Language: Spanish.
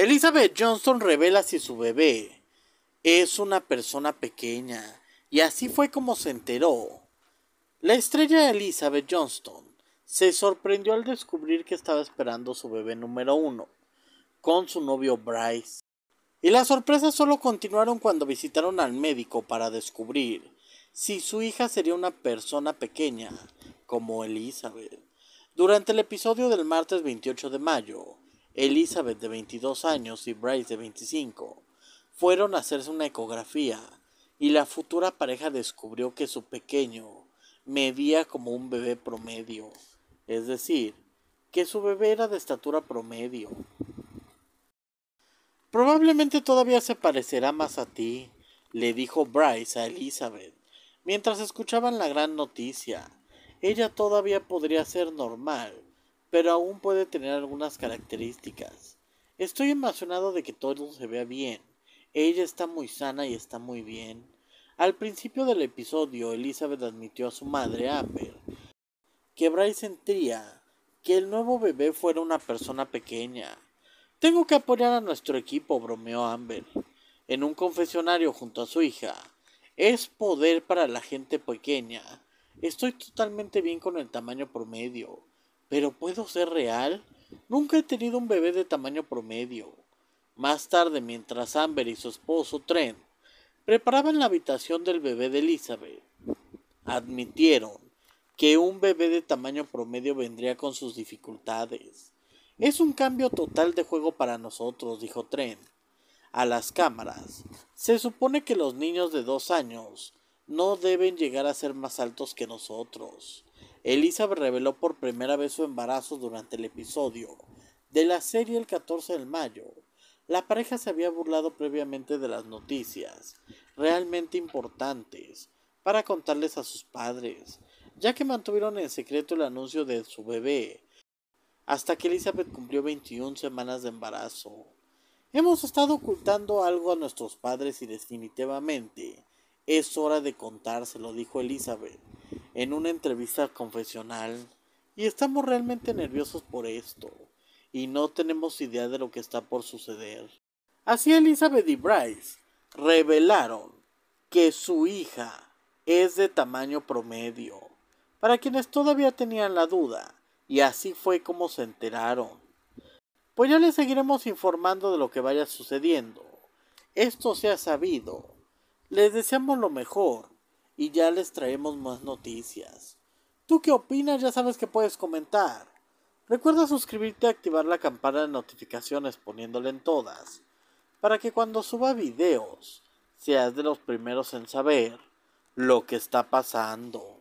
Elizabeth Johnston revela si su bebé es una persona pequeña y así fue como se enteró. La estrella Elizabeth Johnston se sorprendió al descubrir que estaba esperando su bebé número uno con su novio Bryce. Y las sorpresas solo continuaron cuando visitaron al médico para descubrir si su hija sería una persona pequeña como Elizabeth. Durante el episodio del martes 28 de mayo, Elizabeth de 22 años y Bryce de 25 fueron a hacerse una ecografía y la futura pareja descubrió que su pequeño medía como un bebé promedio, es decir, que su bebé era de estatura promedio. Probablemente todavía se parecerá más a ti, le dijo Bryce a Elizabeth, mientras escuchaban la gran noticia. Ella todavía podría ser normal, pero aún puede tener algunas características. Estoy emocionado de que todo se vea bien. Ella está muy sana y está muy bien. Al principio del episodio, Elizabeth admitió a su madre, Amber, que Bryce entría que el nuevo bebé fuera una persona pequeña. Tengo que apoyar a nuestro equipo, bromeó Amber, en un confesionario junto a su hija. Es poder para la gente pequeña. Estoy totalmente bien con el tamaño promedio. Pero ¿puedo ser real? Nunca he tenido un bebé de tamaño promedio. Más tarde, mientras Amber y su esposo Trent preparaban la habitación del bebé de Elizabeth, admitieron que un bebé de tamaño promedio vendría con sus dificultades. Es un cambio total de juego para nosotros, dijo Trent. A las cámaras. Se supone que los niños de dos años no deben llegar a ser más altos que nosotros. Elizabeth reveló por primera vez su embarazo durante el episodio de la serie el 14 de mayo. La pareja se había burlado previamente de las noticias, realmente importantes, para contarles a sus padres, ya que mantuvieron en secreto el anuncio de su bebé, hasta que Elizabeth cumplió 21 semanas de embarazo. Hemos estado ocultando algo a nuestros padres y definitivamente es hora de contárselo, dijo Elizabeth en una entrevista confesional y estamos realmente nerviosos por esto y no tenemos idea de lo que está por suceder. Así Elizabeth y Bryce revelaron que su hija es de tamaño promedio, para quienes todavía tenían la duda, y así fue como se enteraron. Pues ya les seguiremos informando de lo que vaya sucediendo. Esto se ha sabido. Les deseamos lo mejor y ya les traemos más noticias. ¿Tú qué opinas? Ya sabes que puedes comentar. Recuerda suscribirte y activar la campana de notificaciones poniéndole en todas, para que cuando suba videos seas de los primeros en saber lo que está pasando.